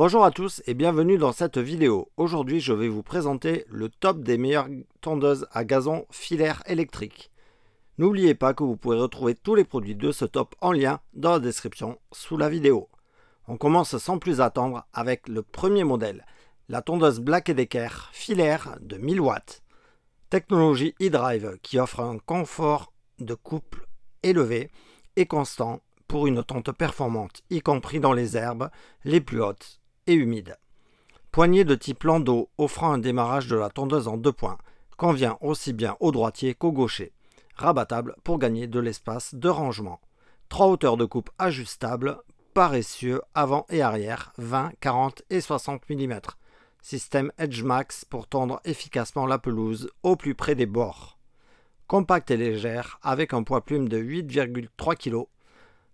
Bonjour à tous et bienvenue dans cette vidéo. Aujourd'hui je vais vous présenter le top des meilleures tondeuses à gazon filaire électrique. N'oubliez pas que vous pouvez retrouver tous les produits de ce top en lien dans la description sous la vidéo. On commence sans plus attendre avec le premier modèle, la tondeuse Black Decker filaire de 1000 watts. Technologie e-drive qui offre un confort de couple élevé et constant pour une tente performante, y compris dans les herbes les plus hautes humide. Poignée de type landau offrant un démarrage de la tondeuse en deux points, convient aussi bien au droitier qu'au gaucher. Rabattable pour gagner de l'espace de rangement. Trois hauteurs de coupe ajustables, paresseux avant et arrière, 20, 40 et 60 mm. Système Edge Max pour tendre efficacement la pelouse au plus près des bords. Compacte et légère avec un poids plume de 8,3 kg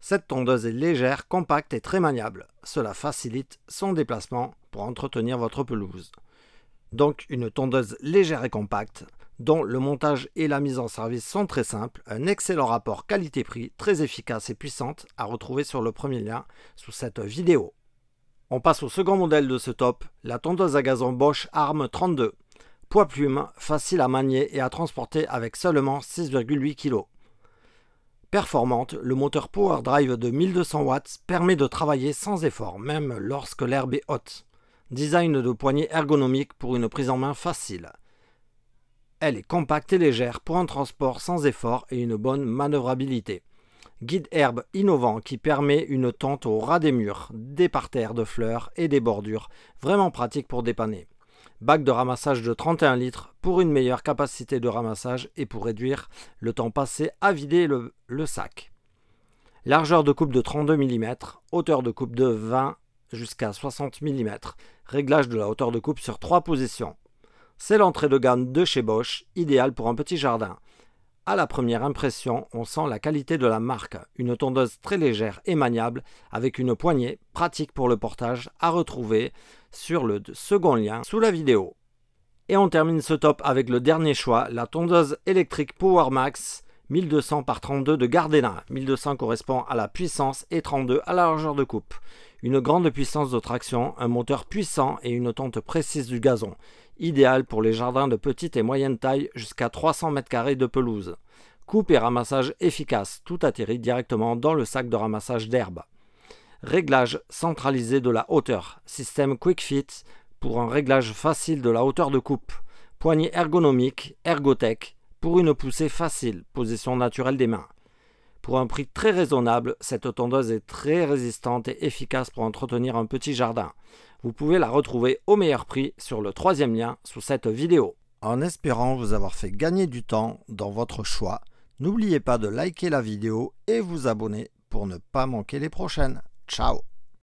cette tondeuse est légère, compacte et très maniable. Cela facilite son déplacement pour entretenir votre pelouse. Donc une tondeuse légère et compacte, dont le montage et la mise en service sont très simples, un excellent rapport qualité-prix, très efficace et puissante à retrouver sur le premier lien sous cette vidéo. On passe au second modèle de ce top, la tondeuse à gazon Bosch Arm 32. Poids plume, facile à manier et à transporter avec seulement 6,8 kg. Performante, le moteur power drive de 1200 watts permet de travailler sans effort, même lorsque l'herbe est haute. Design de poignée ergonomique pour une prise en main facile. Elle est compacte et légère pour un transport sans effort et une bonne manœuvrabilité. Guide herbe innovant qui permet une tente au ras des murs, des parterres de fleurs et des bordures, vraiment pratique pour dépanner bac de ramassage de 31 litres pour une meilleure capacité de ramassage et pour réduire le temps passé à vider le, sac. Largeur de coupe de 32 mm, hauteur de coupe de 20 jusqu'à 60 mm, réglage de la hauteur de coupe sur 3 positions. C'est l'entrée de gamme de chez Bosch, idéale pour un petit jardin. À la première impression, on sent la qualité de la marque, une tondeuse très légère et maniable avec une poignée pratique pour le portage à retrouver sur le second lien sous la vidéo. Et on termine ce top avec le dernier choix, la tondeuse électrique PowerMax. 1200 par 32 de Gardena. 1200 correspond à la puissance et 32 à la largeur de coupe. Une grande puissance de traction, un moteur puissant et une tente précise du gazon. Idéal pour les jardins de petite et moyenne taille jusqu'à 300 m2 de pelouse. Coupe et ramassage efficace, tout atterrit directement dans le sac de ramassage d'herbe. Réglage centralisé de la hauteur. Système Quick Fit pour un réglage facile de la hauteur de coupe. Poignée ergonomique, ergothèque pour une poussée facile, position naturelle des mains. Pour un prix très raisonnable, cette tondeuse est très résistante et efficace pour entretenir un petit jardin. Vous pouvez la retrouver au meilleur prix sur le troisième lien sous cette vidéo. En espérant vous avoir fait gagner du temps dans votre choix, n'oubliez pas de liker la vidéo et vous abonner pour ne pas manquer les prochaines. Ciao